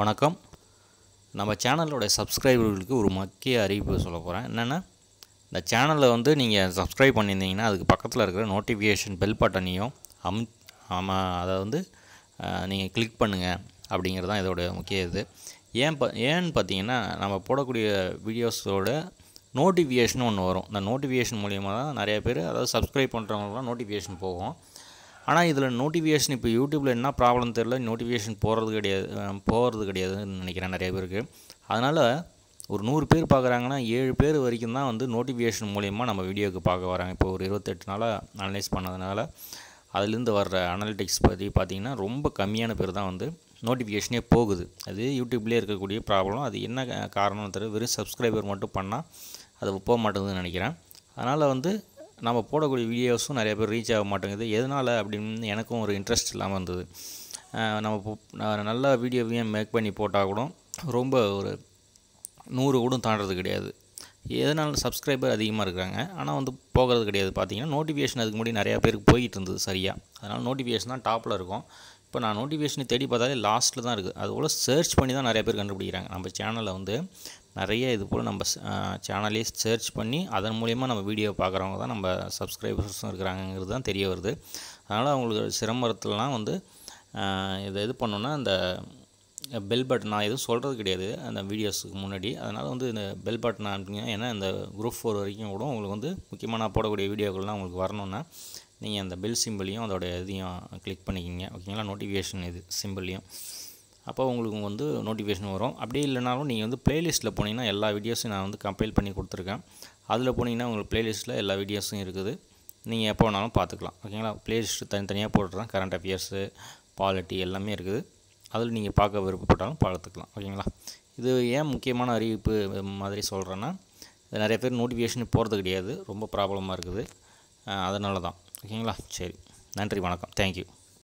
வணக்கம் நம்ம சேனலோட சப்ஸ்கிரைபர்களுக்கு ஒரு முக்கிய அறிவிப்பு சொல்ல போகிறேன் என்னென்னா இந்த சேனலில் வந்து நீங்கள் சப்ஸ்கிரைப் பண்ணியிருந்தீங்கன்னா அதுக்கு பக்கத்தில் இருக்கிற நோட்டிஃபிகேஷன் பெல் பட்டனையும் அம் ஆமாம் அதை வந்து நீங்கள் கிளிக் பண்ணுங்கள் அப்படிங்கிறது தான் இதோட முக்கிய இது ஏன் ப ஏன்னு பார்த்தீங்கன்னா நம்ம போடக்கூடிய வீடியோஸோட நோட்டிஃபிகேஷன் ஒன்று வரும் இந்த நோட்டிஃபிகேஷன் மூலியமாக தான் நிறைய பேர் அதாவது சப்ஸ்கிரைப் பண்ணுறவங்களாம் நோட்டிஃபிகேஷன் போகும் ஆனால் இதில் நோட்டிஃபிகேஷன் இப்போ யூடியூப்பில் என்ன ப்ராப்ளம் தெரில நோட்டிஃபிகேஷன் போகிறது கிடையாது போகிறது கிடையாதுன்னு நினைக்கிறேன் நிறைய பேருக்கு அதனால் ஒரு நூறு பேர் பார்க்குறாங்கன்னா ஏழு பேர் வரைக்கும் தான் வந்து நோட்டிஃபிகேஷன் மூலிமா நம்ம வீடியோவுக்கு பார்க்க வராங்க இப்போ ஒரு இருபத்தெட்டு நாளாக அனலைஸ் பண்ணதுனால அதுலேருந்து வர்ற அனலிட்டிக்ஸ் பற்றி பார்த்திங்கன்னா ரொம்ப கம்மியான பேர் தான் வந்து நோட்டிஃபிகேஷனே போகுது அது யூடியூப்லேயே இருக்கக்கூடிய ப்ராப்ளம் அது என்ன காரணம்னு தெரியும் வெறும் சப்ஸ்கிரைபர் மட்டும் பண்ணால் அது போக மாட்டேங்குதுன்னு நினைக்கிறேன் அதனால் வந்து நம்ம போடக்கூடிய வீடியோஸும் நிறைய பேர் ரீச் ஆக மாட்டேங்குது எதனால் அப்படின்னு எனக்கும் ஒரு இன்ட்ரெஸ்ட் இல்லாமல் இருந்தது நம்ம நல்ல வீடியோவையும் மேக் பண்ணி போட்டால் கூட ரொம்ப ஒரு நூறு கூட தாண்டது கிடையாது எதனால் சப்ஸ்கிரைபர் அதிகமாக இருக்கிறாங்க ஆனால் வந்து போகிறது கிடையாது பார்த்தீங்கன்னா நோட்டிஃபிகேஷன் அதுக்கு முன்னாடி நிறையா பேருக்கு போயிட்டு இருந்தது சரியாக அதனால் நோட்டிஃபிகேஷன் தான் டாப்பில் இருக்கும் இப்போ நான் நோட்டிஃபிகேஷனை தேடி பார்த்தாலே லாஸ்ட்டில் தான் இருக்குது அது போல் சர்ச் பண்ணி தான் நிறைய பேர் கண்டுபிடிக்கிறாங்க நம்ம சேனலில் வந்து நிறைய இது போல் நம்ம சேனலே சர்ச் பண்ணி அதன் மூலிமா நம்ம வீடியோ பார்க்குறவங்க தான் நம்ம சப்ஸ்கிரைபர்ஸும் இருக்கிறாங்கிறது தான் தெரிய வருது அதனால் அவங்களுக்கு சிரமரத்துலலாம் வந்து இதை இது பண்ணோன்னா அந்த பெல் பட்டன் நான் எதுவும் சொல்கிறது கிடையாது அந்த வீடியோஸுக்கு முன்னாடி அதனால் வந்து இந்த பெல் பட்டன் அப்படிங்கன்னா ஏன்னா இந்த குரூப் ஃபோர் வரைக்கும் கூட உங்களுக்கு வந்து முக்கியமாக நான் போடக்கூடிய வீடியோக்கள்லாம் உங்களுக்கு வரணுன்னா நீங்கள் அந்த பெல் சிம்பிளையும் அதோடய இதையும் கிளிக் பண்ணிக்கிங்க ஓகேங்களா நோட்டிஃபிகேஷன் இது சிம்பிளையும் அப்போ உங்களுக்கு வந்து நோட்டிஃபிகேஷன் வரும் அப்படியே இல்லைனாலும் நீங்கள் வந்து ப்ளேலிஸ்ட்டில் போனீங்கன்னா எல்லா வீடியோஸும் நான் வந்து கம்பைல் பண்ணி கொடுத்துருக்கேன் அதில் போனீங்கன்னா உங்களுக்கு ப்ளேலிஸ்ட்டில் எல்லா வீடியோஸும் இருக்குது நீங்கள் எப்போ வேணாலும் பார்த்துக்கலாம் ஓகேங்களா ப்ளேலிஸ்ட்டு தனித்தனியாக போட்டுறேன் கரண்ட் அஃபேர்ஸு பாலிட்டி எல்லாமே இருக்குது அதில் நீங்கள் பார்க்க விருப்பப்பட்டாலும் பார்த்துக்கலாம் ஓகேங்களா இது ஏன் முக்கியமான அறிவிப்பு மாதிரி சொல்கிறேன்னா நிறைய பேர் நோட்டிஃபிகேஷன் போகிறது கிடையாது ரொம்ப ப்ராப்ளமாக இருக்குது அதனால தான் ஓகேங்களா சரி நன்றி வணக்கம் தேங்க்யூ